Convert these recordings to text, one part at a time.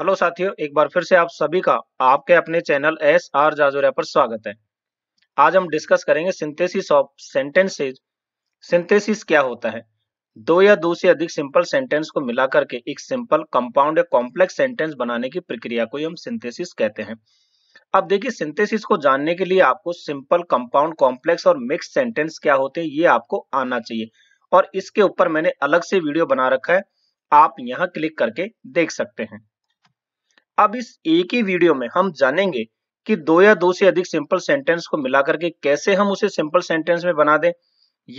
hello साथियों एक बार फिर से आप सभी का आपके अपने चैनल एस आर जाजोरिया पर स्वागत है आज हम डिस्कस करेंगे सिंथेसिस ऑफ सेंटेंसेज सिंथेसिस क्या होता है दो या दो से अधिक सिंपल सेंटेंस को मिलाकर के एक सिंपल कंपाउंड या कॉम्प्लेक्स सेंटेंस बनाने की प्रक्रिया को हम सिंथेसिस कहते हैं अब देखिए सिंथेसिस को जानने के लिए आपको सिंपल कंपाउंड कॉम्प्लेक्स और मिक्स सेंटेंस क्या होते हैं ये आपको आना चाहिए और इसके ऊपर मैंने अलग से वीडियो बना रखा है आप यहाँ क्लिक करके देख सकते हैं अब इस एक ही वीडियो में हम जानेंगे कि दो या दो से अधिक सिंपल सेंटेंस को मिला करके कैसे हम उसे सिंपल सेंटेंस में बना दें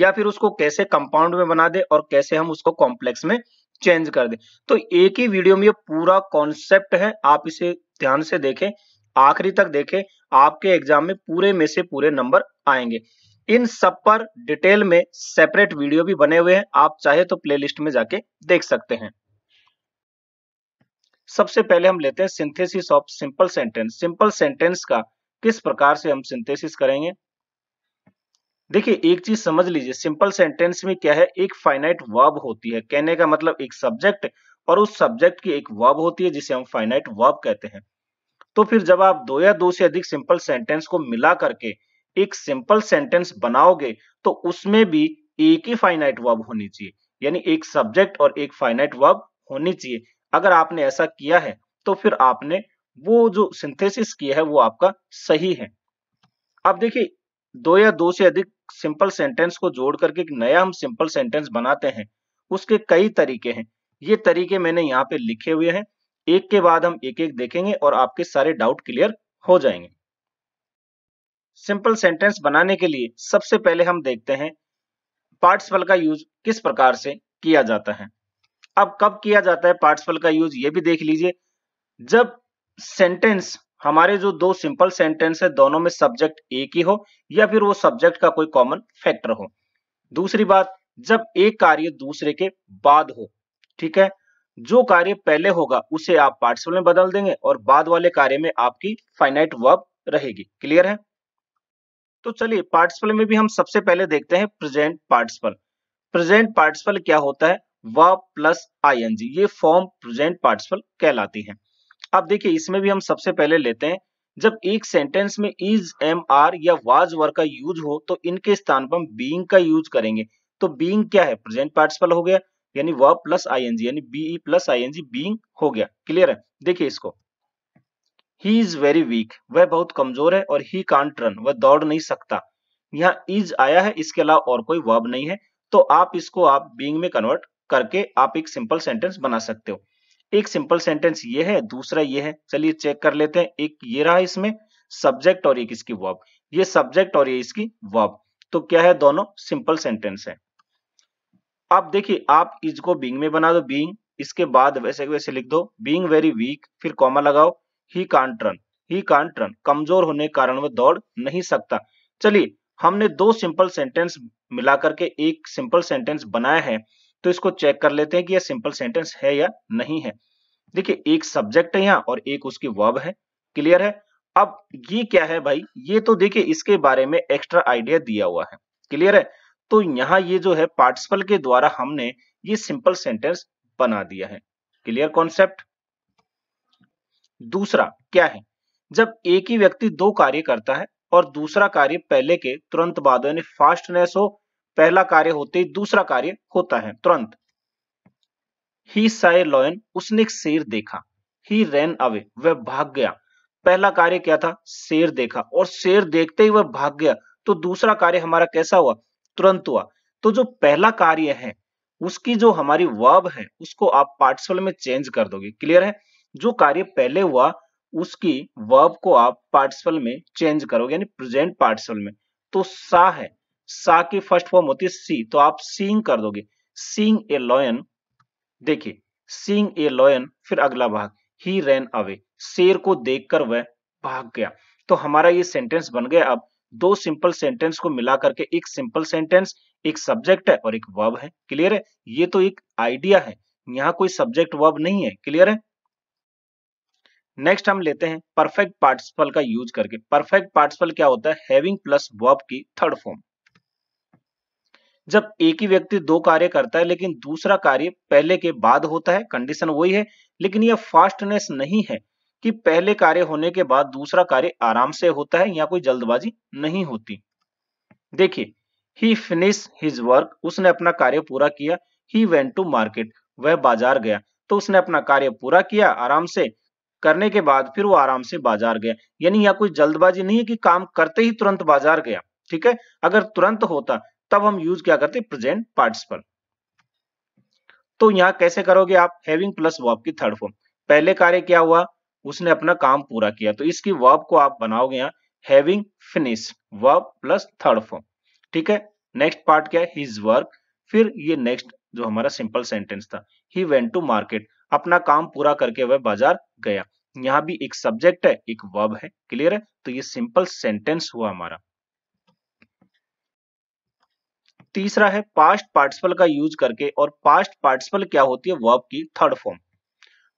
या फिर उसको कैसे कंपाउंड में बना दें और कैसे हम उसको कॉम्प्लेक्स में चेंज कर दें तो एक ही वीडियो में ये पूरा कॉन्सेप्ट है आप इसे ध्यान से देखें आखिरी तक देखें आपके एग्जाम में पूरे में से पूरे नंबर आएंगे इन सब पर डिटेल में सेपरेट वीडियो भी बने हुए हैं आप चाहे तो प्लेलिस्ट में जाके देख सकते हैं सबसे पहले हम लेते हैं synthesis of simple sentence simple sentence का किस प्रकार से हम सिंथेसिस करेंगे देखिए एक चीज समझ लीजिए सिंपल सेंटेंस में क्या है एक फाइनाइट वर्ब होती है कहने का मतलब एक सब्जेक्ट और उस सब्जेक्ट की एक वर्ब होती है जिसे हम फाइनाइट वर्ब कहते हैं तो फिर जब आप दो या दो से अधिक सिंपल सेंटेंस को मिला करके एक सिंपल सेंटेंस बनाओगे तो उसमें भी एक ही फाइनाइट वर्ब होनी चाहिए यानी एक सब्जेक्ट और एक फाइनाइट वर्ब होनी चाहिए अगर आपने ऐसा किया है तो फिर आपने वो जो सिंथेसिस किया है वो आपका सही है अब देखिए दो या दो से अधिक सिंपल सेंटेंस को जोड़ करके एक नया हम सिंपल सेंटेंस बनाते हैं उसके कई तरीके हैं ये तरीके मैंने यहाँ पे लिखे हुए हैं एक के बाद हम एक एक देखेंगे और आपके सारे डाउट क्लियर हो जाएंगे सिंपल सेंटेंस बनाने के लिए सबसे पहले हम देखते हैं पार्टिसिपल का यूज किस प्रकार से किया जाता है अब कब किया जाता है पार्टिसिपल का यूज ये भी देख लीजिए जब सेंटेंस हमारे जो दो सिंपल सेंटेंस है दोनों में सब्जेक्ट एक ही हो या फिर वो सब्जेक्ट का कोई कॉमन फैक्टर हो दूसरी बात जब एक कार्य दूसरे के बाद हो ठीक है जो कार्य पहले होगा उसे आप पार्टिसिपल में बदल देंगे और बाद वाले कार्य में आपकी फाइनाइट वर्ब रहेगी क्लियर है तो चलिए पार्टिसिपल में भी हम सबसे पहले देखते हैं प्रेजेंट पार्टिसिपल प्रेजेंट पार्टिसिपल क्या होता है व प्लस आईएनजी ये फॉर्म प्रेजेंट पार्टिसिपल कहलाती है अब देखिए इसमें भी हम सबसे पहले लेते हैं जब एक सेंटेंस में इज एम आर या वाज वर का यूज हो तो इनके स्थान पर हम बींग का यूज करेंगे तो बींग क्या है प्रेजेंट पार्टिसिपल हो गया यानी व प्लस आईएनजी यानी बीई प्लस आईएनजी बीइंग हो गया क्लियर है देखिए इसको ही इज वेरी वीक वह बहुत कमजोर है और ही कांट रन वह दौड़ नहीं सकता यहाँ इज आया है इसके अलावा और कोई वर्ब नहीं है तो आप इसको आप बींग में कन्वर्ट करके आप एक सिंपल सेंटेंस बना सकते हो एक सिंपल सेंटेंस ये है दूसरा ये है चलिए चेक कर लेते हैं एक ये रहा इसमें सब्जेक्ट और एक इसकी वर्ब ये सब्जेक्ट और ये इसकी वर्ब तो क्या है दोनों सिंपल सेंटेंस है आप देखिए आप इसको बींग में बना दो बींग इसके बाद वैसे वैसे लिख दो बींग वेरी वीक फिर कॉमा लगाओ he can't run he can't run कमजोर होने के कारण वह दौड़ नहीं सकता चलिए हमने दो सिंपल सेंटेंस मिला करके एक सिंपल सेंटेंस बनाया है तो इसको चेक कर लेते हैं कि यह सिंपल सेंटेंस है या नहीं है देखिए एक सब्जेक्ट है यहाँ और एक उसकी वर्ब है क्लियर है अब ये क्या है भाई ये तो देखिए इसके बारे में एक्स्ट्रा आइडिया दिया हुआ है क्लियर है तो यहाँ ये जो है पार्टिसिपल के द्वारा हमने ये सिंपल सेंटेंस बना दिया है क्लियर कॉन्सेप्ट दूसरा क्या है जब एक ही व्यक्ति दो कार्य करता है और दूसरा कार्य पहले के तुरंत बाद यानी फास्टनेस हो पहला कार्य होते ही दूसरा कार्य होता है तुरंत ही साय लॉयन उसने एक शेर देखा ही रेन अवे वह भाग गया पहला कार्य क्या था शेर देखा और शेर देखते ही वह भाग गया तो दूसरा कार्य हमारा कैसा हुआ तुरंत हुआ तो जो पहला कार्य है उसकी जो हमारी वर्ब है उसको आप पार्टिसिपल में चेंज कर दोगे क्लियर है जो कार्य पहले हुआ उसकी वर्ब को आप पार्टिसिपल में चेंज करोगे यानी प्रेजेंट पार्टिसिपल में तो सा है सा की फर्स्ट फॉर्म होती है सी तो आप सींग कर दोगे सींग ए लॉयन देखिए सींग ए लॉयन फिर अगला भाग ही रेन अवे शेर को देखकर वह भाग गया तो हमारा ये सेंटेंस बन गया अब दो सिंपल सेंटेंस को मिला करके एक सिंपल सेंटेंस एक सब्जेक्ट है और एक वर्ब है क्लियर है ये तो एक आइडिया है यहां कोई सब्जेक्ट वर्ब नहीं है क्लियर है नेक्स्ट हम लेते हैं परफेक्ट पार्टिसिपल का यूज करके परफेक्ट पार्टिसिपल क्या होता है हैविंग प्लस वर्ब की थर्ड फॉर्म जब एक ही व्यक्ति दो कार्य करता है लेकिन दूसरा कार्य पहले के बाद होता है कंडीशन वही है लेकिन यह फास्टनेस नहीं है कि पहले कार्य होने के बाद दूसरा कार्य आराम से होता है या कोई जल्दबाजी नहीं होती देखिए ही फिनिश हिज वर्क उसने अपना कार्य पूरा किया ही वेंट टू मार्केट वह बाजार गया तो उसने अपना कार्य पूरा किया आराम से करने के बाद फिर वो आराम से बाजार गया यानी यहाँ कोई जल्दबाजी नहीं है कि काम करते ही तुरंत बाजार गया ठीक है अगर तुरंत होता तब हम यूज क्या करते हैं प्रेजेंट पार्टिसिपल तो यहाँ कैसे करोगे आप हैविंग प्लस वर्ब की थर्ड फॉर्म पहले कार्य क्या हुआ उसने अपना काम पूरा किया तो इसकी वर्ब को आप बनाओगे यहाँ having finish verb plus third form ठीक है नेक्स्ट पार्ट क्या है हिज वर्क फिर ये नेक्स्ट जो हमारा सिंपल सेंटेंस था ही वेंट टू मार्केट अपना काम पूरा करके वह बाजार गया यहाँ भी एक सब्जेक्ट है एक वर्ब है क्लियर है तो ये सिंपल सेंटेंस हुआ हमारा तीसरा है पास्ट पार्टिसिपल का यूज करके और पास्ट पार्टिसिपल क्या होती है वर्ब की थर्ड फॉर्म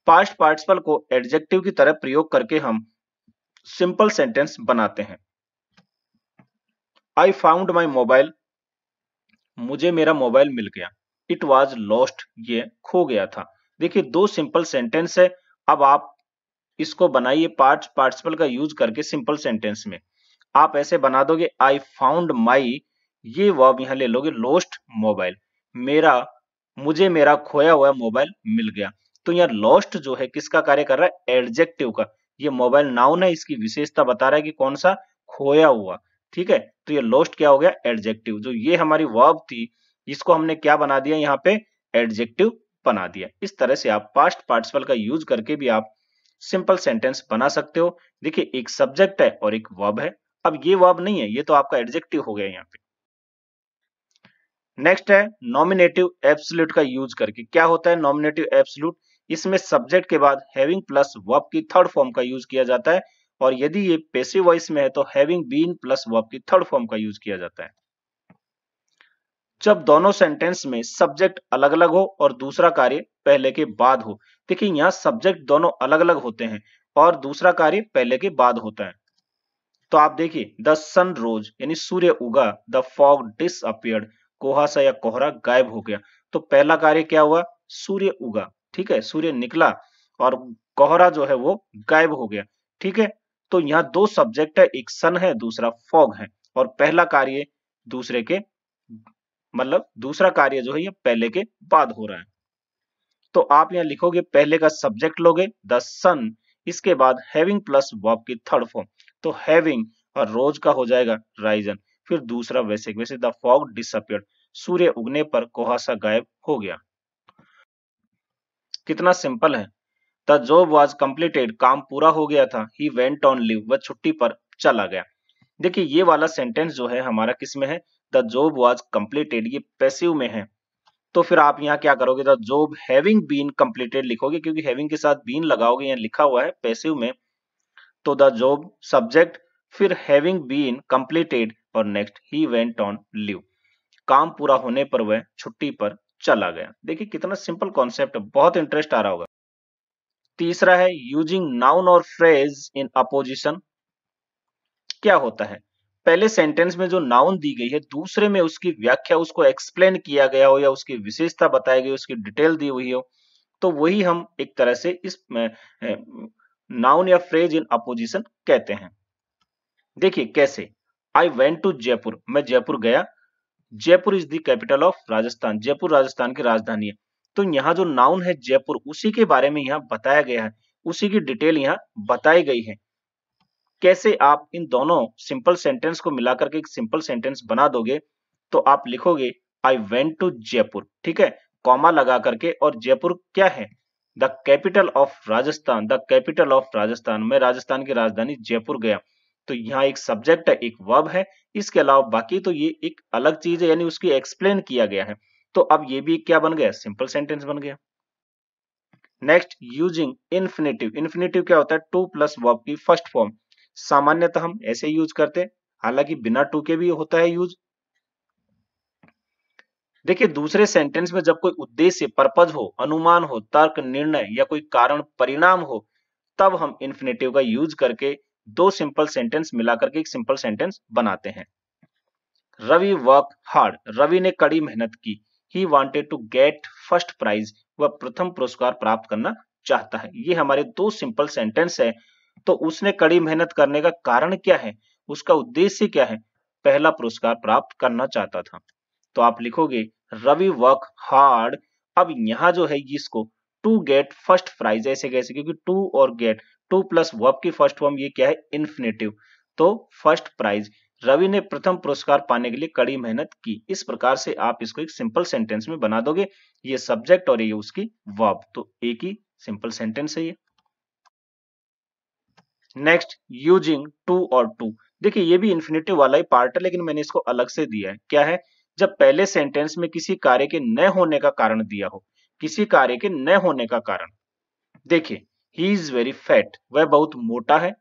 पास्ट पार्टिसिपल को एडजेक्टिव की तरह प्रयोग करके हम सिंपल सेंटेंस बनाते हैं आई फाउंड माई मोबाइल मुझे मेरा मोबाइल मिल गया इट वॉज लॉस्ट ये खो गया था देखिए दो सिंपल सेंटेंस है अब आप इसको बनाइए पार्ट पार्टिसिपल का यूज करके सिंपल सेंटेंस में आप ऐसे बना दोगे आई फाउंड माई ये वर्ब यहाँ ले लोगे लोस्ट मोबाइल मेरा मुझे मेरा खोया हुआ मोबाइल मिल गया तो यहाँ लॉस्ट जो है किसका कार्य कर रहा है एडजेक्टिव का ये मोबाइल नाउन है इसकी विशेषता बता रहा है कि कौन सा खोया हुआ ठीक है तो ये लॉस्ट क्या हो गया एडजेक्टिव जो ये हमारी वर्ब थी इसको हमने क्या बना दिया यहाँ पे एडजेक्टिव बना दिया इस तरह से आप पास्ट पार्टिसिपल का यूज करके भी आप सिंपल सेंटेंस बना सकते हो देखिए एक सब्जेक्ट है और एक वर्ब है अब ये वर्ब नहीं है ये तो आपका एडजेक्टिव हो गया यहाँ पे नेक्स्ट है नॉमिनेटिव एब्सोल्यूट का यूज करके क्या होता है नॉमिनेटिव एब्सोल्यूट इसमें सब्जेक्ट के बाद हैविंग प्लस वर्ब की थर्ड फॉर्म का यूज किया जाता है और यदि ये पेसिव वॉइस में है तो हैविंग बीन प्लस वर्ब की थर्ड फॉर्म का यूज किया जाता है जब दोनों सेंटेंस में सब्जेक्ट अलग अलग हो और दूसरा कार्य पहले के बाद हो देखिए यहाँ सब्जेक्ट दोनों अलग अलग होते हैं और दूसरा कार्य पहले के बाद होता है तो आप देखिए द सन रोज यानी सूर्य उगा द फॉग डिस कोहासा या कोहरा गायब हो गया तो पहला कार्य क्या हुआ सूर्य उगा ठीक है सूर्य निकला और कोहरा जो है वो गायब हो गया ठीक है तो यहाँ दो सब्जेक्ट है एक सन है दूसरा फॉग है और पहला कार्य दूसरे के मतलब दूसरा कार्य जो है ये पहले के बाद हो रहा है तो आप यहाँ लिखोगे पहले का सब्जेक्ट लोगे द सन इसके बाद हैविंग प्लस वॉब की थर्ड फॉर्म तो हैविंग और रोज का हो जाएगा राइजन फिर दूसरा वैसे वैसे द फॉग डिसअपियर्ड सूर्य उगने पर कोहासा गायब हो गया कितना सिंपल है द जॉब वॉज कंप्लीटेड काम पूरा हो गया था ही वेंट ऑन लिव वह छुट्टी पर चला गया देखिए ये वाला सेंटेंस जो है हमारा किस में है द जॉब वॉज कंप्लीटेड ये पैसिव में है तो फिर आप यहाँ क्या करोगे the job having been completed लिखोगे क्योंकि हैविंग के साथ बीन लगाओगे यहाँ लिखा हुआ है पैसिव में तो द जॉब सब्जेक्ट फिर हैविंग बीन कंप्लीटेड और next he went on leave काम पूरा होने पर वह छुट्टी पर चला गया देखिए कितना सिंपल कॉन्सेप्ट बहुत इंटरेस्ट आ रहा होगा तीसरा है यूजिंग नाउन और फ्रेज इन अपोजिशन क्या होता है पहले सेंटेंस में जो नाउन दी गई है दूसरे में उसकी व्याख्या उसको एक्सप्लेन किया गया हो या उसकी विशेषता बताई गई उसकी डिटेल दी हुई हो तो वही हम एक तरह से इस नाउन या फ्रेज इन अपोजिशन कहते हैं देखिए कैसे आई वेंट टू जयपुर मैं जयपुर गया Jaipur is the capital of Rajasthan Jaipur Rajasthan की राजधानी है तो यहाँ जो नाउन है जयपुर उसी के बारे में यहाँ बताया गया है उसी की डिटेल यहाँ बताई गई है कैसे आप इन दोनों सिंपल सेंटेंस को मिलाकर के एक सिंपल सेंटेंस बना दोगे तो आप लिखोगे आई वेंट टू जयपुर ठीक है कॉमा लगा करके और जयपुर क्या है the capital of Rajasthan the capital of Rajasthan मैं राजस्थान की राजधानी जयपुर गया तो यहाँ एक सब्जेक्ट है एक वर्ब है इसके अलावा बाकी तो ये एक अलग चीज है यानी उसकी एक्सप्लेन किया गया है तो अब ये भी क्या बन गया सिंपल सेंटेंस बन गया नेक्स्ट यूजिंग इन्फिनेटिव इन्फिनेटिव क्या होता है टू प्लस वर्ब की फर्स्ट फॉर्म सामान्यतः हम ऐसे यूज करते हैं हालांकि बिना टू के भी होता है यूज देखिए दूसरे सेंटेंस में जब कोई उद्देश्य पर्पज हो अनुमान हो तर्क निर्णय या कोई कारण परिणाम हो तब हम इन्फिनेटिव का यूज करके दो सिंपल सेंटेंस मिलाकर के एक सिंपल सेंटेंस बनाते हैं रवि वर्क हार्ड रवि ने कड़ी मेहनत की he wanted to get first prize वह प्रथम पुरस्कार प्राप्त करना चाहता है ये हमारे दो सिंपल सेंटेंस है तो उसने कड़ी मेहनत करने का कारण क्या है उसका उद्देश्य क्या है पहला पुरस्कार प्राप्त करना चाहता था तो आप लिखोगे रवि वर्क हार्ड अब यहां जो है इसको टू गेट फर्स्ट प्राइज ऐसे कैसे क्योंकि टू और गेट टू प्लस वर्ब की फर्स्ट फॉर्म ये क्या है इन्फिनेटिव तो फर्स्ट प्राइज रवि ने प्रथम पुरस्कार पाने के लिए कड़ी मेहनत की इस प्रकार से आप इसको एक सिंपल सेंटेंस में बना दोगे ये सब्जेक्ट और ये उसकी वर्ब तो एक ही सिंपल सेंटेंस है ये नेक्स्ट यूजिंग टू और टू देखिए ये भी इन्फिनेटिव वाला ही पार्ट है लेकिन मैंने इसको अलग से दिया है क्या है जब पहले सेंटेंस में किसी कार्य के न होने का कारण दिया हो किसी कार्य के न होने का कारण देखिए ही इज वेरी फैट वह बहुत मोटा है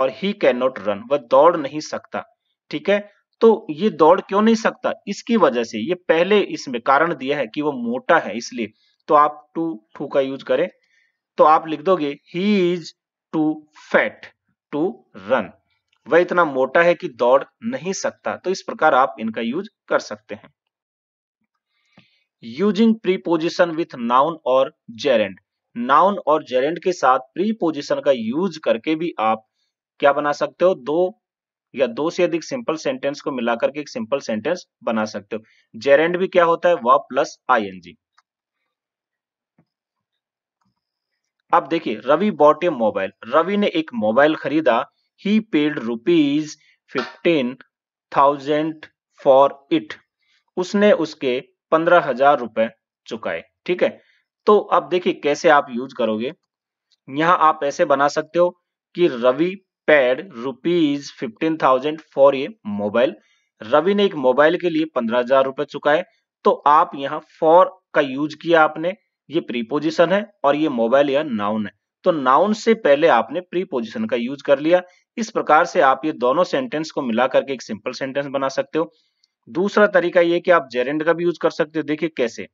और ही कैन नॉट रन वह दौड़ नहीं सकता ठीक है तो ये दौड़ क्यों नहीं सकता इसकी वजह से ये पहले इसमें कारण दिया है कि वो मोटा है इसलिए तो आप टू टू का यूज करें तो आप लिख दोगे he is too fat to run वह इतना मोटा है कि दौड़ नहीं सकता तो इस प्रकार आप इनका यूज कर सकते हैं यूजिंग प्रीपोजिशन विथ नाउन और जेरेंड नाउन और जेरेंड के साथ प्रीपोजिशन का यूज करके भी आप क्या बना सकते हो दो या दो से अधिक सिंपल सेंटेंस को मिलाकर के एक सिंपल सेंटेंस बना सकते हो जेरेंड भी क्या होता है वह प्लस आईएनजी अब देखिए Ravi bought a mobile Ravi ने एक मोबाइल खरीदा he paid rupees fifteen thousand for it उसने उसके पंद्रह हजार रुपए चुकाए ठीक है तो अब देखिए कैसे आप यूज करोगे यहाँ आप ऐसे बना सकते हो कि Ravi paid rupees fifteen thousand for ये मोबाइल रवि ने एक मोबाइल के लिए पंद्रह हजार रुपए चुकाए तो आप यहां फॉर का यूज किया आपने ये प्रीपोजिशन है और ये मोबाइल या नाउन है तो नाउन से पहले आपने प्रीपोजिशन का यूज कर लिया इस प्रकार से आप ये दोनों सेंटेंस को मिला करके एक सिंपल सेंटेंस बना सकते हो दूसरा तरीका ये कि आप जेरेंड का भी यूज कर सकते हो देखिए कैसे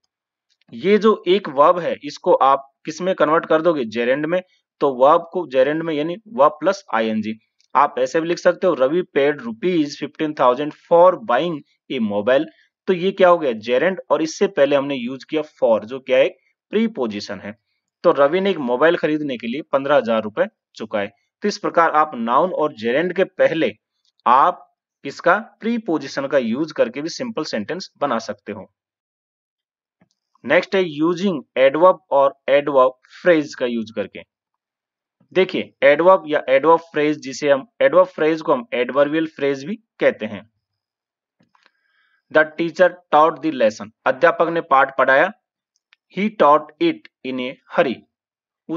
ये जो एक वर्ब है इसको आप किस में कन्वर्ट कर दोगे जेरेंड में तो वर्ब को जेरेंड में यानी वर्ब प्लस आईएनजी आप ऐसे भी लिख सकते हो Ravi paid rupees fifteen thousand for buying a mobile तो ये क्या हो गया जेरेंड और इससे पहले हमने यूज किया फॉर जो क्या एक प्रीपोजिशन है तो रवि ने एक मोबाइल खरीदने के लिए पंद्रह हजार रुपए चुकाए तो इस प्रकार आप नाउन और जेरेंड के पहले आप इसका प्रीपोजिशन का यूज करके भी सिंपल सेंटेंस बना सकते हो नेक्स्ट है यूजिंग एडवर्ब और एडवर्ब फ्रेज का यूज करके देखिए एडवर्ब या एडवर्ब फ्रेज जिसे हम एडवर्ब फ्रेज को हम एडवर्बियल फ्रेज भी कहते हैं the teacher taught the lesson अध्यापक ने पाठ पढ़ाया he taught it in a हरी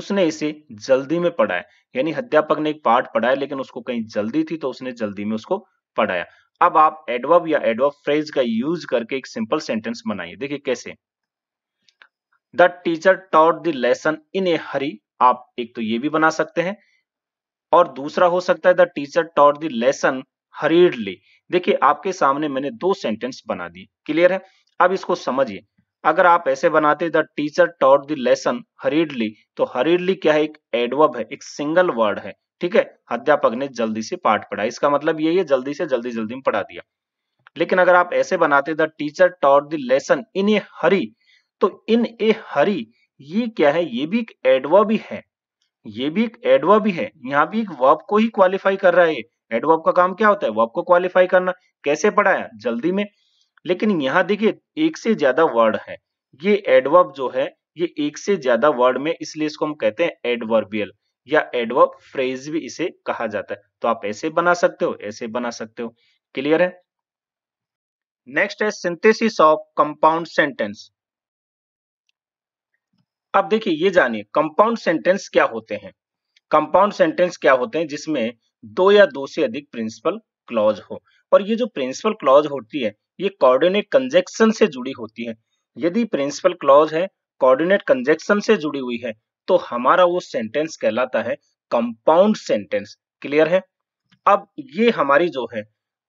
उसने इसे जल्दी में पढ़ाया यानी अध्यापक ने एक पाठ पढ़ाया लेकिन उसको कहीं जल्दी थी तो उसने जल्दी में उसको पढ़ाया अब आप एडवर्ब या एडवर्ब फ्रेज का यूज करके एक सिंपल सेंटेंस बनाइए देखिए कैसे the teacher taught the lesson in a hurry आप एक तो ये भी बना सकते हैं और दूसरा हो सकता है the teacher taught the lesson hurriedly देखिए आपके सामने मैंने दो सेंटेंस बना दिए क्लियर है अब इसको समझिए अगर आप ऐसे बनाते the teacher taught the lesson hurriedly तो हरीडली क्या है एक एडवर्ब है एक सिंगल वर्ड है ठीक है अध्यापक ने जल्दी से पाठ पढ़ा इसका मतलब यही है जल्दी से जल्दी जल्दी में पढ़ा दिया लेकिन अगर आप ऐसे बनाते the teacher taught the lesson in a hurry तो इन ए हरी ये क्या है ये भी एक एडवा भी है ये भी एक एडवा भी है यहाँ भी एक वर्ब को ही क्वालिफाई कर रहा है एडवर्ब का काम क्या होता है वर्ब को क्वालिफाई करना कैसे पढ़ाया जल्दी में लेकिन यहाँ देखिए एक से ज्यादा वर्ड है ये एडवर्ब जो है ये एक से ज्यादा वर्ड में इसलिए इसको हम कहते हैं एडवर्बियल या एडवर्ब फ्रेज भी इसे कहा जाता है तो आप ऐसे बना सकते हो ऐसे बना सकते हो क्लियर है नेक्स्ट है सिंथेसिस ऑफ कंपाउंड सेंटेंस अब देखिए ये जानिए कंपाउंड सेंटेंस क्या होते हैं कंपाउंड सेंटेंस क्या होते हैं जिसमें दो या दो से अधिक प्रिंसिपल क्लॉज हो और ये जो प्रिंसिपल क्लॉज होती है ये कोऑर्डिनेट कंजेक्शन से जुड़ी होती है यदि प्रिंसिपल क्लॉज है कोऑर्डिनेट कंजेक्शन से जुड़ी हुई है तो हमारा वो सेंटेंस कहलाता है कंपाउंड सेंटेंस क्लियर है अब ये हमारी जो है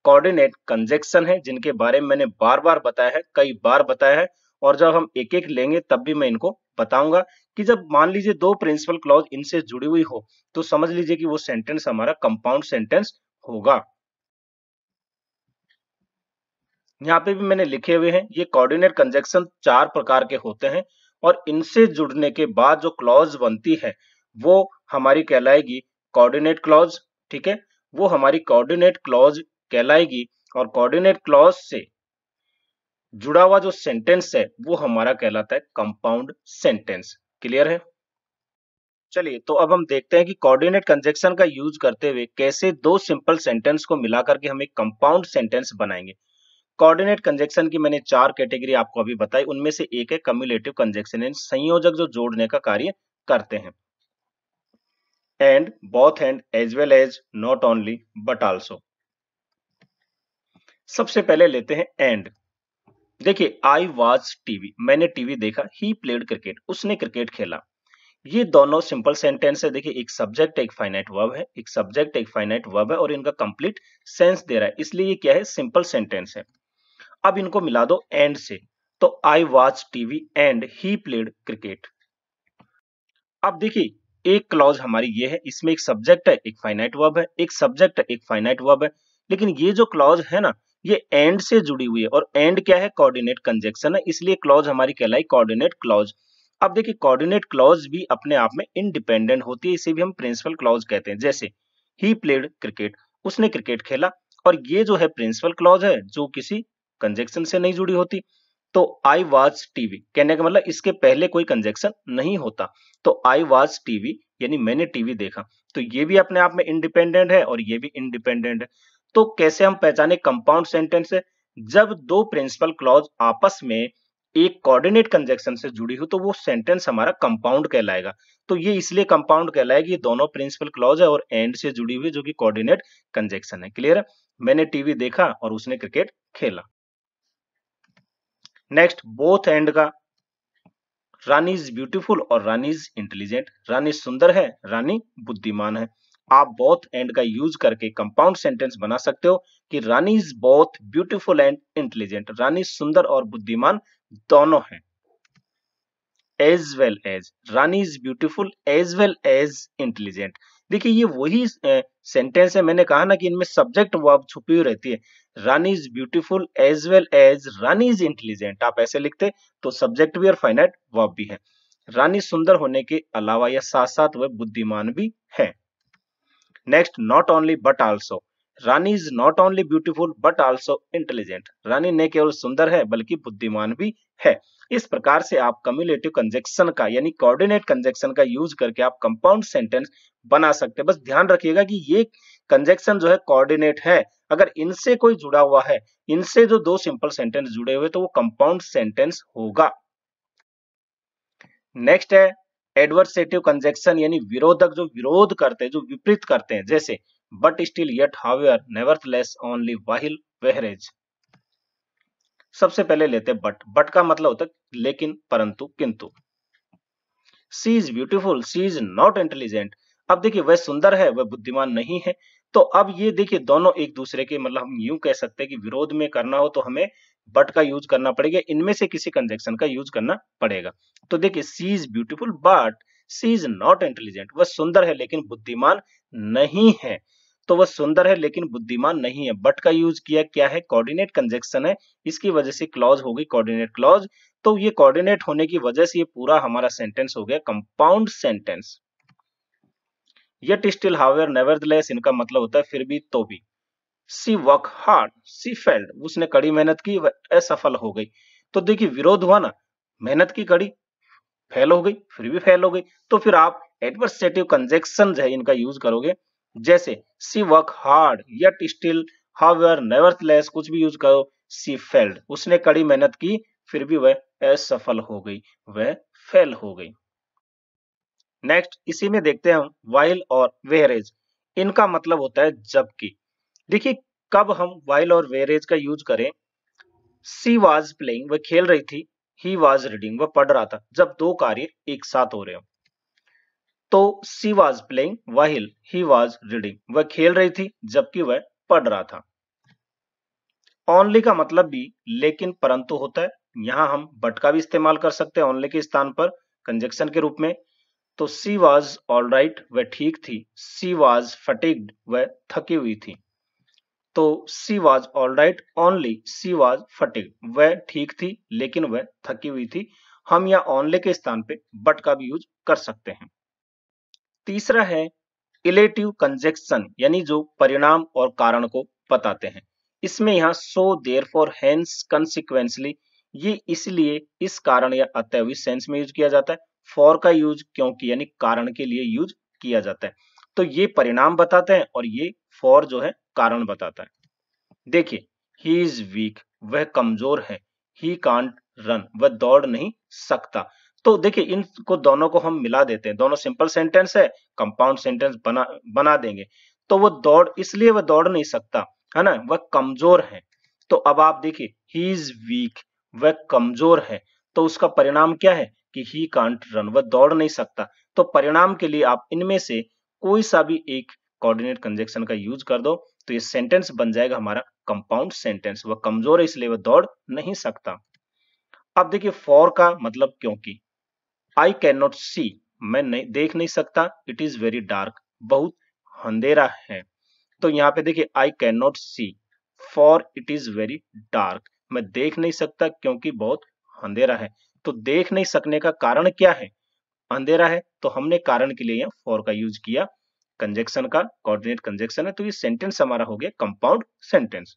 कोऑर्डिनेट कंजेक्शन है जिनके बारे में मैंने बार बार बताया है कई बार बताया है और जब हम एक एक लेंगे तब भी मैं इनको बताऊंगा कि जब मान लीजिए दो प्रिंसिपल क्लॉज इनसे जुड़ी हुई हो तो समझ लीजिए कि वो सेंटेंस हमारा कंपाउंड सेंटेंस होगा यहाँ पे भी मैंने लिखे हुए हैं ये कोऑर्डिनेट कंजेक्शन चार प्रकार के होते हैं और इनसे जुड़ने के बाद जो क्लॉज बनती है वो हमारी कहलाएगी कोऑर्डिनेट क्लॉज ठीक है वो हमारी कोऑर्डिनेट क्लॉज कहलाएगी और कोऑर्डिनेट क्लॉज से जुड़ा हुआ जो सेंटेंस है वो हमारा कहलाता है कंपाउंड सेंटेंस क्लियर है चलिए तो अब हम देखते हैं कि कोऑर्डिनेट कंजेक्शन का यूज करते हुए कैसे दो सिंपल सेंटेंस को मिलाकर के हम एक कंपाउंड सेंटेंस बनाएंगे कोऑर्डिनेट कंजेक्शन की मैंने चार कैटेगरी आपको अभी बताई उनमें से एक है कम्युलेटिव कंजेक्शन संयोजक जो जोड़ने का कार्य करते हैं and both and as well as not only but also सबसे पहले लेते हैं एंड देखिए आई वॉज टीवी मैंने टीवी देखा ही प्लेड क्रिकेट उसने क्रिकेट खेला ये दोनों सिंपल सेंटेंस है देखिए एक सब्जेक्ट एक फाइनाइट वर्ब है एक सब्जेक्ट एक फाइनाइट वर्ब है और इनका कंप्लीट सेंस दे रहा है इसलिए ये क्या है सिंपल सेंटेंस है अब इनको मिला दो एंड से तो I watch TV and he played cricket अब देखिए एक क्लॉज हमारी ये है इसमें एक सब्जेक्ट है एक फाइनाइट वर्ब है एक सब्जेक्ट है एक फाइनाइट वर्ब है लेकिन ये जो क्लॉज है ना ये एंड से जुड़ी हुई है और एंड क्या है कोऑर्डिनेट कंजेक्शन है इसलिए क्लॉज हमारी कहलाई कोऑर्डिनेट क्लॉज अब देखिए कोऑर्डिनेट क्लॉज भी अपने आप में इंडिपेंडेंट होती है इसे भी हम प्रिंसिपल क्लॉज कहते हैं जैसे ही प्लेड क्रिकेट उसने क्रिकेट खेला और ये जो है प्रिंसिपल क्लॉज है जो किसी कंजेक्शन से नहीं जुड़ी होती तो आई वॉच टीवी कहने का मतलब इसके पहले कोई कंजेक्शन नहीं होता तो आई वॉच टीवी यानी मैंने टीवी देखा तो ये भी अपने आप में इंडिपेंडेंट है और ये भी इंडिपेंडेंट है तो कैसे हम पहचाने कंपाउंड सेंटेंस है जब दो प्रिंसिपल क्लॉज आपस में एक कोऑर्डिनेट कंजेक्शन से जुड़ी हो तो वो सेंटेंस हमारा कंपाउंड कहलाएगा तो ये इसलिए कंपाउंड कहलाएगी दोनों प्रिंसिपल क्लॉज है और एंड से जुड़ी हुई जो कि कोऑर्डिनेट कंजेक्शन है क्लियर है मैंने टीवी देखा और उसने क्रिकेट खेला नेक्स्ट बोथ एंड का रानी इज ब्यूटिफुल और रानी इज इंटेलिजेंट रानी सुंदर है रानी बुद्धिमान है आप बोथ एंड का यूज करके कंपाउंड सेंटेंस बना सकते हो कि Rani is both beautiful and intelligent Rani सुंदर और बुद्धिमान दोनों हैं as well as Rani is beautiful as well as intelligent देखिए ये वही सेंटेंस है मैंने कहा ना कि इनमें सब्जेक्ट वर्ब छुपी हुई रहती है Rani is beautiful as well as Rani is intelligent आप ऐसे लिखते तो सब्जेक्ट भी और फाइनाइट वर्ब भी है रानी सुंदर होने के अलावा या साथ साथ वह बुद्धिमान भी है next not only but also Rani is not only beautiful but also intelligent Rani न केवल सुंदर है बल्कि बुद्धिमान भी है इस प्रकार से आप कम्युलेटिव कंजेक्शन का यानी कोऑर्डिनेट कंजेक्शन का यूज करके आप कंपाउंड सेंटेंस बना सकते हैं बस ध्यान रखिएगा कि ये कंजेक्शन जो है कोऑर्डिनेट है अगर इनसे कोई जुड़ा हुआ है इनसे जो दो सिंपल सेंटेंस जुड़े हुए तो वो कंपाउंड सेंटेंस होगा नेक्स्ट है एडवर्सेटिव कंजेक्शन यानी विरोधक जो विरोध करते हैं जो विपरीत करते हैं जैसे but still yet however nevertheless only while whereas सबसे पहले लेते बट बट का मतलब होता है लेकिन परंतु किंतु she is beautiful she is not intelligent अब देखिए वह सुंदर है वह बुद्धिमान नहीं है तो अब ये देखिए दोनों एक दूसरे के मतलब हम यूं कह सकते हैं कि विरोध में करना हो तो हमें बट का यूज करना पड़ेगा इनमें से किसी कंजेक्शन का यूज करना पड़ेगा तो देखिए she is beautiful but she is not intelligent वह सुंदर है लेकिन बुद्धिमान नहीं है तो वह सुंदर है लेकिन बुद्धिमान नहीं है बट का यूज किया क्या है कोऑर्डिनेट कंजेक्शन है इसकी वजह से क्लॉज हो गई कोऑर्डिनेट क्लॉज तो ये कोऑर्डिनेट होने की वजह से ये पूरा हमारा सेंटेंस हो गया compound sentence yet still however nevertheless इनका मतलब होता है फिर भी तो भी she work hard she failed उसने कड़ी मेहनत की वह असफल हो गई तो देखिए विरोध हुआ ना मेहनत की कड़ी फेल हो गई फिर भी फेल हो गई तो फिर आप एडवर्सेटिव कंजेक्शन है इनका यूज करोगे जैसे she work hard yet still however nevertheless कुछ भी यूज करो सी फेल्ड उसने कड़ी मेहनत की फिर भी वह असफल हो गई वह फेल हो गई नेक्स्ट इसी में देखते हैं वाइल और वेहरेज इनका मतलब होता है जबकि देखिए कब हम वाइल और वेरेज का यूज करें सी वॉज प्लेइंग वह खेल रही थी ही वॉज रीडिंग वह पढ़ रहा था जब दो कार्य एक साथ हो रहे हो तो she was playing while he was reading वह खेल रही थी जबकि वह पढ़ रहा था ओनली का मतलब भी लेकिन परंतु होता है यहां हम बट का भी इस्तेमाल कर सकते हैं ओनली के स्थान पर कंजक्शन के रूप में तो सी वॉज ऑल राइट वह ठीक थी सी वॉज फटिग्ड वह थकी हुई थी तो she was all right only she was fatigued वह ठीक थी लेकिन वह थकी हुई थी हम यहाँ ओनली के स्थान पे बट का भी यूज कर सकते हैं तीसरा है इलेटिव कंजेक्शन यानी जो परिणाम और कारण को बताते हैं इसमें यहाँ सो देर फॉर हेंस कंसिक्वेंसली ये इसलिए इस कारण या अतः सेंस में यूज किया जाता है फॉर का यूज क्योंकि यानी कारण के लिए यूज किया जाता है तो ये परिणाम बताते हैं और ये फॉर जो है कारण बताता है देखिए ही इज वीक वह कमजोर है ही कांट रन वह दौड़ नहीं सकता तो देखिए इनको दोनों को हम मिला देते हैं दोनों सिंपल सेंटेंस है कंपाउंड सेंटेंस बना बना देंगे तो वह दौड़ इसलिए वह दौड़ नहीं सकता है ना वह कमजोर है तो अब आप देखिए ही इज वीक वह कमजोर है तो उसका परिणाम क्या है कि ही कांट रन वह दौड़ नहीं सकता तो परिणाम के लिए आप इनमें से कोई सा भी एक कोऑर्डिनेट कंजेक्शन का यूज कर दो तो ये सेंटेंस बन जाएगा हमारा कंपाउंड सेंटेंस वह कमजोर है इसलिए वह दौड़ नहीं सकता अब देखिए फॉर का मतलब क्योंकि आई कैन नॉट सी मैं नहीं देख नहीं सकता इट इज वेरी डार्क बहुत अंधेरा है तो यहाँ पे देखिए I cannot see for it is very dark मैं देख नहीं सकता क्योंकि बहुत अंधेरा है तो देख नहीं सकने का कारण क्या है अंधेरा है तो हमने कारण के लिए यहाँ फॉर का यूज किया कंजेक्शन का कोऑर्डिनेट कंजेक्शन है तो ये सेंटेंस हमारा हो गया compound sentence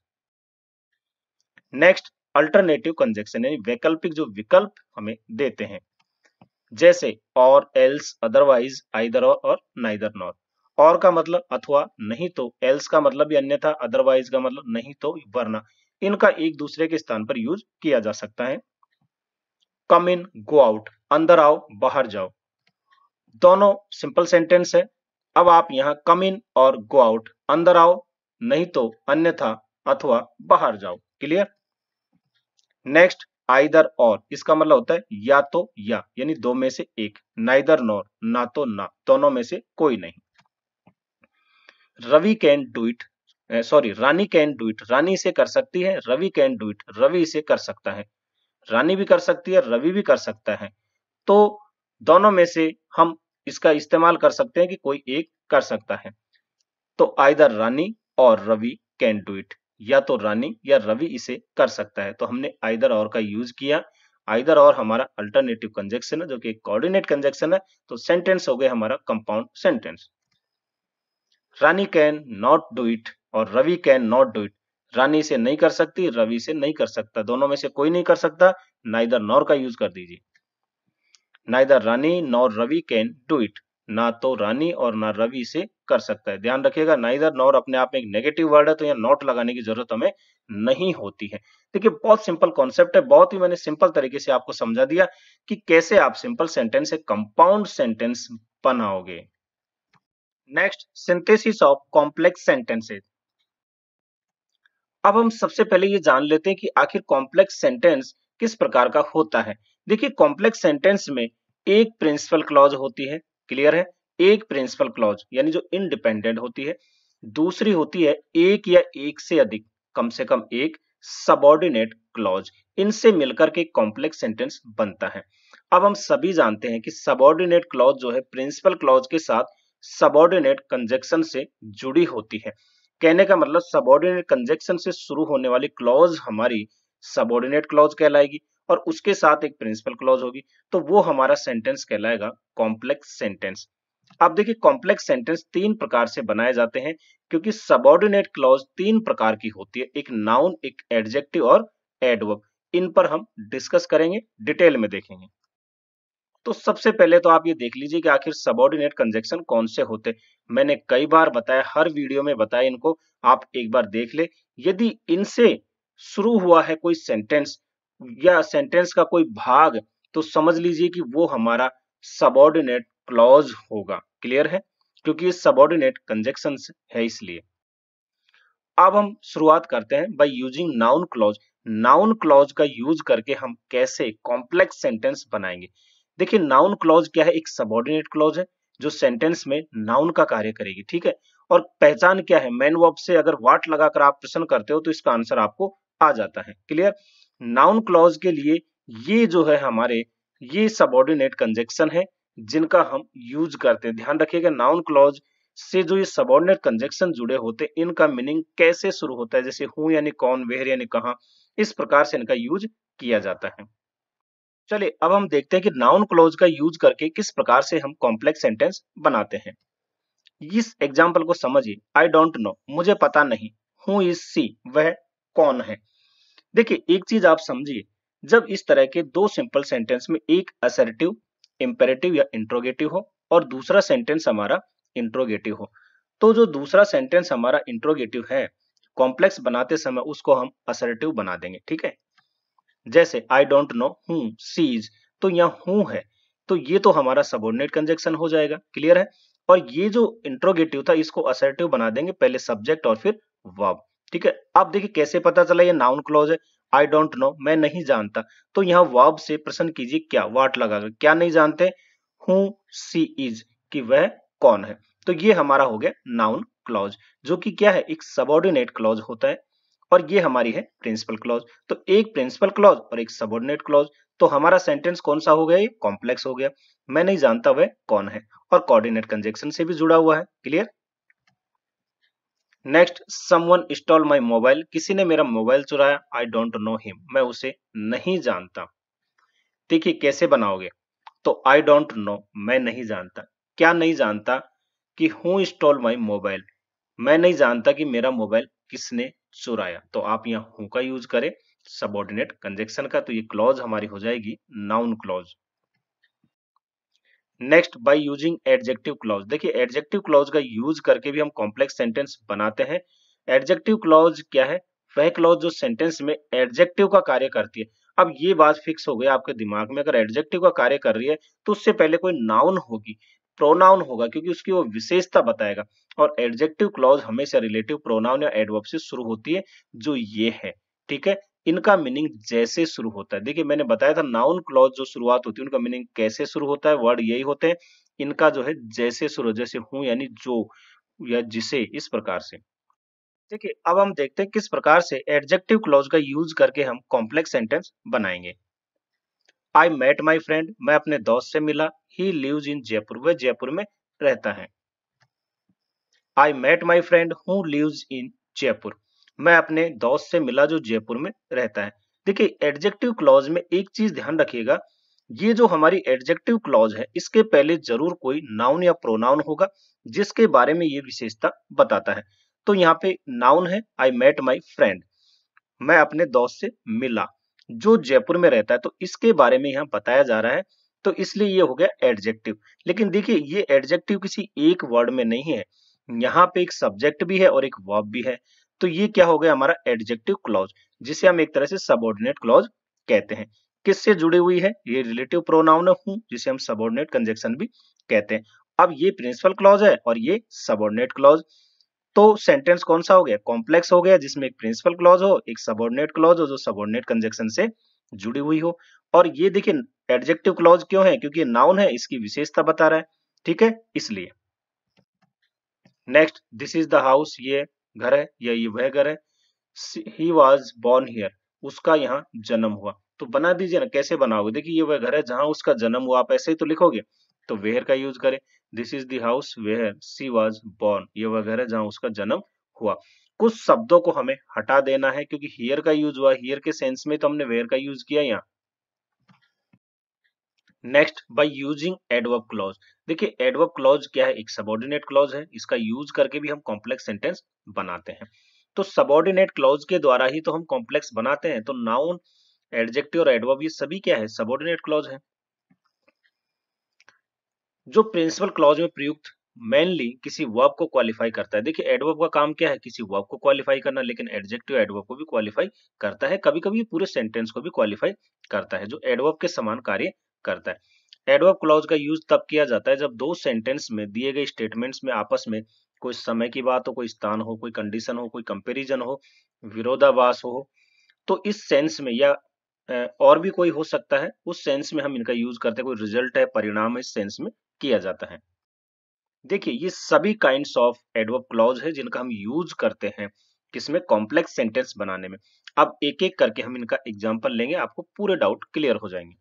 next alternative conjunction यानी वैकल्पिक जो विकल्प हमें देते हैं जैसे और एल्स अदरवाइज आइदर और और नाइदर नॉर और का मतलब अथवा नहीं तो एल्स का मतलब भी अन्यथा अदरवाइज का मतलब नहीं तो वरना इनका एक दूसरे के स्थान पर यूज किया जा सकता है कम इन गो आउट अंदर आओ बाहर जाओ दोनों सिंपल सेंटेंस है अब आप यहाँ कम इन और गो आउट अंदर आओ नहीं तो अन्यथा अथवा बाहर जाओ क्लियर नेक्स्ट आइदर और इसका मतलब होता है या तो या यानी दो में से एक नाइदर नॉर ना तो ना दोनों में से कोई नहीं Ravi can do it sorry Rani can do it Rani इसे कर सकती है Ravi can do it Ravi इसे कर सकता है रानी भी कर सकती है रवि भी कर सकता है तो दोनों में से हम इसका इस्तेमाल कर सकते हैं कि कोई एक कर सकता है तो आइदर रानी और रवि कैन डू इट या तो रानी या रवि इसे कर सकता है तो हमने आइदर और का यूज किया आइदर और हमारा अल्टरनेटिव कंजेक्शन है जो कि कोऑर्डिनेट कंजेक्शन है तो सेंटेंस हो गया हमारा compound sentence Rani can not do it और Ravi can not do it Rani से नहीं कर सकती रवि से नहीं कर सकता दोनों में से कोई नहीं कर सकता नाइदर नॉर का यूज कर दीजिए neither Rani nor Ravi can do it ना तो रानी और ना रवि से कर सकता है ध्यान रखिएगा नाइदर नॉर अपने आप में एक नेगेटिव वर्ड है तो यहाँ नॉट लगाने की जरूरत हमें नहीं होती है देखिए बहुत सिंपल कॉन्सेप्ट है बहुत ही मैंने सिंपल तरीके से आपको समझा दिया कि कैसे आप सिंपल सेंटेंस से कंपाउंड सेंटेंस बनाओगे next synthesis of complex sentences अब हम सबसे पहले ये जान लेते हैं कि आखिर कॉम्प्लेक्स सेंटेंस किस प्रकार का होता है देखिए कॉम्प्लेक्स सेंटेंस में एक प्रिंसिपल क्लॉज होती है क्लियर है एक प्रिंसिपल क्लॉज यानी जो इनडिपेंडेंट होती है दूसरी होती है एक या एक से अधिक कम से कम एक सबॉर्डिनेट क्लॉज इनसे मिलकर के कॉम्प्लेक्स सेंटेंस बनता है अब हम सभी जानते हैं कि सबॉर्डिनेट क्लॉज जो है प्रिंसिपल क्लॉज के साथ सबॉर्डिनेट कंजेक्शन से जुड़ी होती है कहने का मतलब सबॉर्डिनेट कंजेक्शन से शुरू होने वाली क्लॉज हमारी सबॉर्डिनेट क्लॉज कहलाएगी और उसके साथ एक प्रिंसिपल क्लॉज होगी तो वो हमारा सेंटेंस कहलाएगा कॉम्प्लेक्स सेंटेंस आप देखिए कॉम्प्लेक्स सेंटेंस तीन प्रकार से बनाए जाते हैं क्योंकि सबॉर्डिनेट क्लॉज तीन प्रकार की होती है एक नाउन एक एडजेक्टिव और एडवर्ब इन पर हम डिस्कस करेंगे डिटेल में देखेंगे तो सबसे पहले तो आप ये देख लीजिए कि आखिर सबॉर्डिनेट कंजेक्शन कौन से होते मैंने कई बार बताया हर वीडियो में बताया इनको आप एक बार देख ले यदि इनसे शुरू हुआ है कोई सेंटेंस या सेंटेंस का कोई भाग तो समझ लीजिए कि वो हमारा सबॉर्डिनेट क्लॉज होगा क्लियर है क्योंकि ये सबॉर्डिनेट कंजेक्शन है इसलिए अब हम शुरुआत करते हैं by using noun clause noun clause का यूज करके हम कैसे कॉम्प्लेक्स सेंटेंस बनाएंगे देखिए नाउन क्लॉज क्या है एक सबॉर्डिनेट क्लॉज है जो सेंटेंस में नाउन का कार्य करेगी ठीक है और पहचान क्या है मैन वर्ब से अगर वाट लगाकर आप प्रश्न करते हो तो इसका आंसर आपको आ जाता है क्लियर नाउन क्लॉज के लिए ये जो है हमारे ये सबॉर्डिनेट कंजेक्शन है जिनका हम यूज करते हैं ध्यान रखिएगा नाउन क्लॉज से जो ये सबॉर्डिनेट कंजेक्शन जुड़े होते हैं इनका मीनिंग कैसे शुरू होता है जैसे हूं यानी कौन वेहर यानी कहा इस प्रकार से इनका यूज किया जाता है चलिए अब हम देखते हैं कि नाउन क्लॉज का यूज करके किस प्रकार से हम कॉम्प्लेक्स सेंटेंस बनाते हैं इस एग्जाम्पल को समझिए आई डोंट नो मुझे पता नहीं हु इज सी वह कौन है देखिए एक चीज आप समझिए जब इस तरह के दो सिंपल सेंटेंस में एक असरटिव इंपेरेटिव या इंट्रोगेटिव हो और दूसरा सेंटेंस हमारा इंट्रोगेटिव हो तो जो दूसरा सेंटेंस हमारा इंट्रोगेटिव है कॉम्प्लेक्स बनाते समय उसको हम असरटिव बना देंगे ठीक है जैसे I don't know who she's तो यहाँ हूं है तो ये तो हमारा सबोर्डिनेट कंजेक्शन हो जाएगा क्लियर है और ये जो इंट्रोगेटिव था इसको असर्टिव बना देंगे पहले सब्जेक्ट और फिर वर्ब ठीक है आप देखिए कैसे पता चला ये नाउन क्लॉज है आई डोंट नो मैं नहीं जानता तो यहाँ वर्ब से प्रश्न कीजिए क्या वाट लगाकर क्या नहीं जानते हु सी इज कि वह कौन है तो ये हमारा हो गया नाउन क्लॉज जो कि क्या है एक सबॉर्डिनेट क्लॉज होता है और ये हमारी है प्रिंसिपल क्लॉज तो एक प्रिंसिपल क्लॉज और एक सबॉर्डिनेट क्लॉज तो हमारा सेंटेंस कौन सा हो गया ये कॉम्प्लेक्स हो गया मैं नहीं जानता वह कौन है और कोऑर्डिनेट कंजेक्शन से भी जुड़ा हुआ है clear next someone install my mobile किसी ने मेरा मोबाइल चुराया आई डोंट नो हिम मैं उसे नहीं जानता देखिए कैसे बनाओगे तो आई डोंट नो मैं नहीं जानता क्या नहीं जानता कि हु इंस्टॉल माई मोबाइल मैं नहीं जानता कि मेरा मोबाइल किसने चुराया तो आप यहाँ हु का यूज करें सबोर्डिनेट कंजेक्शन का तो ये क्लॉज हमारी हो जाएगी noun clause next by using adjective clause देखिए एडजेक्टिव क्लॉज का यूज करके भी हम कॉम्प्लेक्स सेंटेंस बनाते हैं एडजेक्टिव क्लॉज क्या है वह क्लॉज जो सेंटेंस में एडजेक्टिव का कार्य करती है अब ये बात फिक्स हो गई आपके दिमाग में अगर एडजेक्टिव का कार्य कर रही है तो उससे पहले कोई नाउन होगी प्रोनाउन होगा क्योंकि उसकी वो विशेषता बताएगा और एडजेक्टिव क्लॉज हमेशा रिलेटिव प्रोनाउन या एडवर्ब से शुरू होती है जो ये है ठीक है इनका मीनिंग जैसे शुरू होता है देखिए मैंने बताया था नाउन क्लॉज जो शुरुआत होती है उनका मीनिंग कैसे शुरू होता है वर्ड यही होते हैं इनका जो है जैसे शुरू जैसे हूं यानी जो या जिसे इस प्रकार से देखिए अब हम देखते हैं किस प्रकार से एडजेक्टिव क्लॉज का यूज करके हम कॉम्प्लेक्स सेंटेंस बनाएंगे आई मेट माई फ्रेंड मैं अपने दोस्त से मिला ही लिव्स इन जयपुर वह जयपुर में रहता है I met my friend who lives in Jaipur मैं अपने दोस्त से मिला जो जयपुर में रहता है देखिए एडजेक्टिव क्लॉज में एक चीज ध्यान रखिएगा ये जो हमारी एडजेक्टिव क्लॉज है इसके पहले जरूर कोई नाउन या प्रोनाउन होगा जिसके बारे में ये विशेषता बताता है तो यहाँ पे नाउन है आई मेट माई फ्रेंड मैं अपने दोस्त से मिला जो जयपुर में रहता है तो इसके बारे में यहाँ बताया जा रहा है तो इसलिए ये हो गया एडजेक्टिव लेकिन देखिए ये एडजेक्टिव किसी एक वर्ड में नहीं है यहाँ पे एक सब्जेक्ट भी है और एक वर्ब भी है तो ये क्या हो गया हमारा एडजेक्टिव क्लॉज जिसे हम एक तरह से सबोर्डिनेट क्लॉज कहते हैं किससे जुड़ी हुई है ये रिलेटिव प्रोनाउन हूं जिसे हम सबॉर्डिनेट कंजेक्शन भी कहते हैं अब ये प्रिंसिपल क्लॉज है और ये सबॉर्डिनेट क्लॉज तो सेंटेंस कौन सा हो गया कॉम्प्लेक्स हो गया जिसमें एक प्रिंसिपल क्लॉज हो एक सबॉर्डिनेट क्लॉज हो जो सबॉर्डिनेट कंजेक्शन से जुड़ी हुई हो और ये देखिए एडजेक्टिव क्लॉज क्यों है क्योंकि नाउन है इसकी विशेषता बता रहा है ठीक है इसलिए next this is the house ये घर है या ये वह घर है ही वॉज बॉर्न हियर उसका यहाँ जन्म हुआ तो बना दीजिए ना कैसे बनाओगे देखिए ये वह घर है जहां उसका जन्म हुआ आप ऐसे ही तो लिखोगे तो वेहर का यूज करें this is the house where she was born ये वह घर है जहां उसका जन्म हुआ कुछ शब्दों को हमें हटा देना है क्योंकि हियर का यूज हुआ हियर के सेंस में तो हमने वेयर का यूज किया यहाँ next by using adverb clause देखिए एडवर्ब क्लॉज क्या है एक सबोर्डिनेट क्लॉज है इसका यूज करके भी हम कॉम्प्लेक्स सेंटेंस बनाते हैं तो सबोर्डिनेट क्लॉज के द्वारा ही तो हम कॉम्प्लेक्स बनाते हैं तो नाउन एडजेक्टिव और एडवर्ब ये सभी क्या है सबोर्डिनेट क्लॉज है जो प्रिंसिपल क्लॉज में प्रयुक्त मेनली किसी वर्ब को क्वालिफाई करता है देखिए एडवर्ब का काम क्या है किसी वर्ब को क्वालिफाई करना लेकिन एडजेक्टिव एडवर्ब को भी क्वालिफाई करता है कभी कभी पूरे सेंटेंस को भी क्वालिफाई करता है जो एडवर्ब के समान कार्य करता है एडवर्ब क्लॉज का यूज तब किया जाता है जब दो सेंटेंस में दिए गए स्टेटमेंट्स में आपस में कोई समय की बात हो कोई स्थान हो कोई कंडीशन हो कोई कंपेरिजन हो विरोधाभास हो तो इस सेंस में या और भी कोई हो सकता है उस सेंस में हम इनका यूज करते हैं कोई रिजल्ट है परिणाम इस सेंस में किया जाता है देखिए ये सभी काइंड ऑफ एडवर्ब क्लॉज है जिनका हम यूज करते हैं किसमें कॉम्प्लेक्स सेंटेंस बनाने में अब एक एक करके हम इनका एग्जाम्पल लेंगे आपको पूरे डाउट क्लियर हो जाएंगे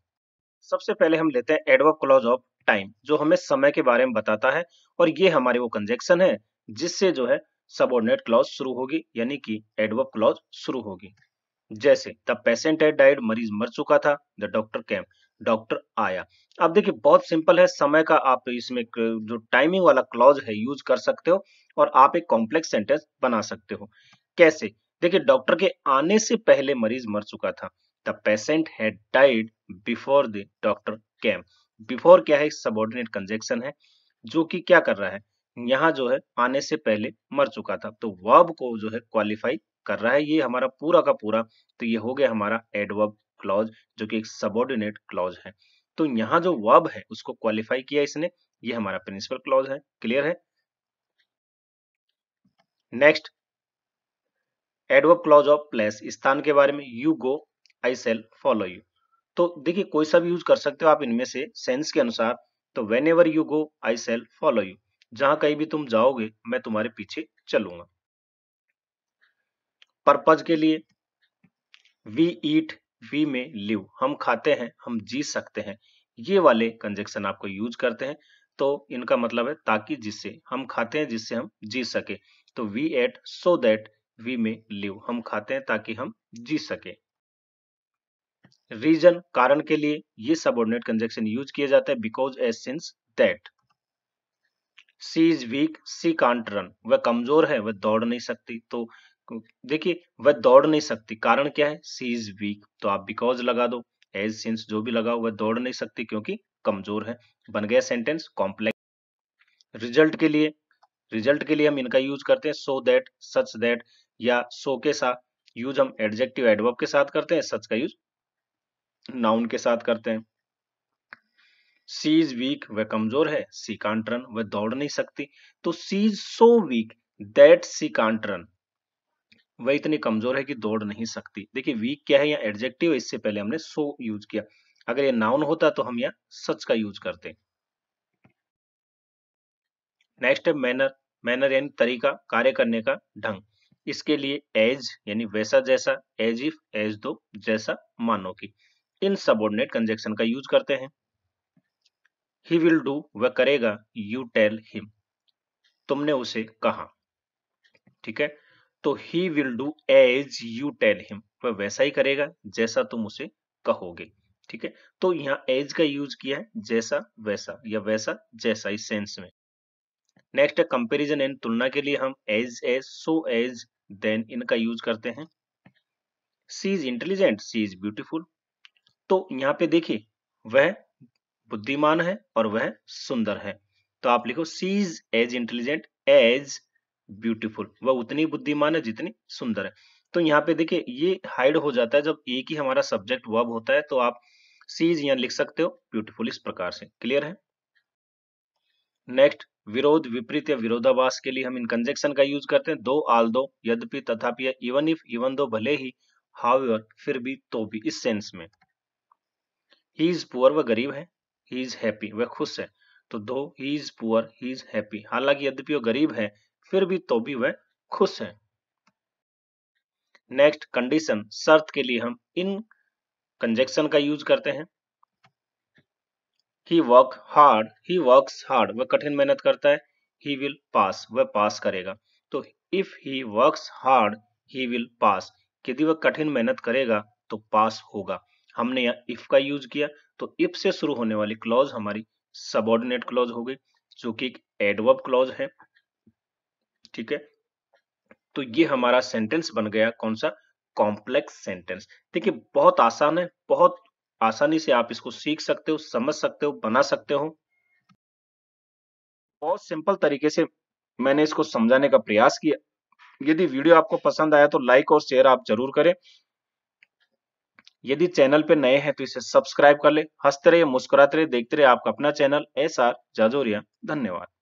सबसे पहले हम लेते हैं एडवर्क क्लॉज ऑफ टाइम जो हमें समय के बारे में बताता है और ये हमारे वो कंजेक्शन है जिससे जो है सबोर्डिनेट क्लॉज शुरू होगी यानी कि एडवर्क क्लॉज शुरू होगी जैसे द पेशेंट है डाइड मरीज मर चुका था द डॉक्टर कैम डॉक्टर आया अब देखिए बहुत सिंपल है समय का आप इसमें जो टाइमिंग वाला क्लॉज है यूज कर सकते हो और आप एक कॉम्प्लेक्स सेंटेंस बना सकते हो कैसे देखिए डॉक्टर के आने से पहले मरीज मर चुका था the patient had died before the doctor came before क्या है सबोर्डिनेट कंजेक्शन है जो कि क्या कर रहा है यहाँ जो है आने से पहले मर चुका था तो वर्ब को जो है क्वालिफाई कर रहा है ये हमारा पूरा का पूरा तो ये हो गया हमारा एडवर्ब क्लॉज जो कि एक सबोर्डिनेट क्लॉज है तो यहाँ जो वर्ब है उसको क्वालिफाई किया इसने ये हमारा प्रिंसिपल क्लॉज है क्लियर है next adverb clause of place स्थान के बारे में you go I shall follow you तो देखिए कोई सा भी यूज कर सकते हो आप इनमें से सेंस के अनुसार तो whenever you go I shall follow you जहां कहीं भी तुम जाओगे मैं तुम्हारे पीछे चलूंगा पर्पज के लिए we eat we may live हम खाते हैं हम जी सकते हैं ये वाले कंजेक्शन आपको यूज करते हैं तो इनका मतलब है ताकि जिससे हम खाते हैं जिससे हम जी सके तो we ate so that we may live हम खाते हैं ताकि हम जी सके रीजन कारण के लिए ये ऑर्डिनेट कंजेक्शन यूज किया जाता है because as since that she is weak she can't run वह कमजोर है वह दौड़ नहीं सकती तो देखिए वह दौड़ नहीं सकती कारण क्या है सी इज वीक तो आप बिकॉज लगा दो एज सिंस जो भी लगाओ वह दौड़ नहीं सकती क्योंकि कमजोर है बन गया सेंटेंस कॉम्प्लेक्स रिजल्ट के लिए रिजल्ट के लिए हम इनका यूज करते हैं सो दैट सच दैट या सो के साथ यूज हम एडजेक्टिव एडवर्ब के साथ करते हैं सच का यूज नाउन के साथ करते हैं सी इज वीक वह कमजोर है सी कांट रन वह दौड़ नहीं सकती तो she is so weak that she can't run वह इतनी कमजोर है कि दौड़ नहीं सकती देखिए वीक क्या है या एडजेक्टिव इससे पहले हमने सो यूज किया अगर ये नाउन होता तो हम यहाँ सच का यूज करते नेक्स्ट है मैनर मैनर यानी तरीका कार्य करने का ढंग इसके लिए एज यानी वैसा जैसा एज इफ एज दो जैसा मानो की इन सबोर्डिनेट कंजेक्शन का यूज करते हैं ही विल डू वह करेगा यू टेल हिम तुमने उसे कहा ठीक है तो he will do as you tell him वह वैसा ही करेगा जैसा तुम उसे कहोगे ठीक है तो यहां एज का यूज किया है जैसा वैसा या वैसा जैसा इस सेंस में नेक्स्ट है कंपेरिजन एंड तुलना के लिए हम as as so as than इनका यूज करते हैं she is intelligent she is beautiful तो यहाँ पे देखिए वह बुद्धिमान है और वह सुंदर है तो आप लिखो she is as intelligent as beautiful वह उतनी बुद्धिमान है जितनी सुंदर है तो यहाँ पे देखिए ये हाइड हो जाता है जब एक ही हमारा सब्जेक्ट वर्ब होता है तो आप सीज यहां लिख सकते हो ब्यूटीफुल इस प्रकार से क्लियर है नेक्स्ट विरोध विपरीत या विरोधाभास के लिए हम इन कंजेक्शन का यूज करते हैं दो आल दो यद्यपि तथापि इवन इफ इवन दो भले ही हाउ फिर भी तो भी इस सेंस में ही इज पुअर वह गरीब है ही इज हैप्पी वह खुश है तो दो he is poor he is happy हालांकि यद्यपि वह गरीब है फिर भी तो भी वह खुश है नेक्स्ट कंडीशन शर्त के लिए हम इन कंजेक्शन का यूज करते हैं he work hard he work hard वह कठिन मेहनत करता है ही विल पास वह पास करेगा तो if he work hard he will pass यदि वह कठिन मेहनत करेगा तो पास होगा हमने इफ का यूज किया तो इफ से शुरू होने वाली क्लॉज हमारी सबॉर्डिनेट क्लॉज हो गई जो कि एक एडवर्ब क्लॉज है ठीक है तो ये हमारा सेंटेंस बन गया कौन सा कॉम्प्लेक्स सेंटेंस देखिए बहुत आसान है बहुत आसानी से आप इसको सीख सकते हो समझ सकते हो बना सकते हो बहुत सिंपल तरीके से मैंने इसको समझाने का प्रयास किया यदि वीडियो आपको पसंद आया तो लाइक और शेयर आप जरूर करें यदि चैनल पे नए हैं तो इसे सब्सक्राइब कर ले हंसते रहे मुस्कुराते रहे देखते रहे आपका अपना चैनल एस आर जाजोरिया धन्यवाद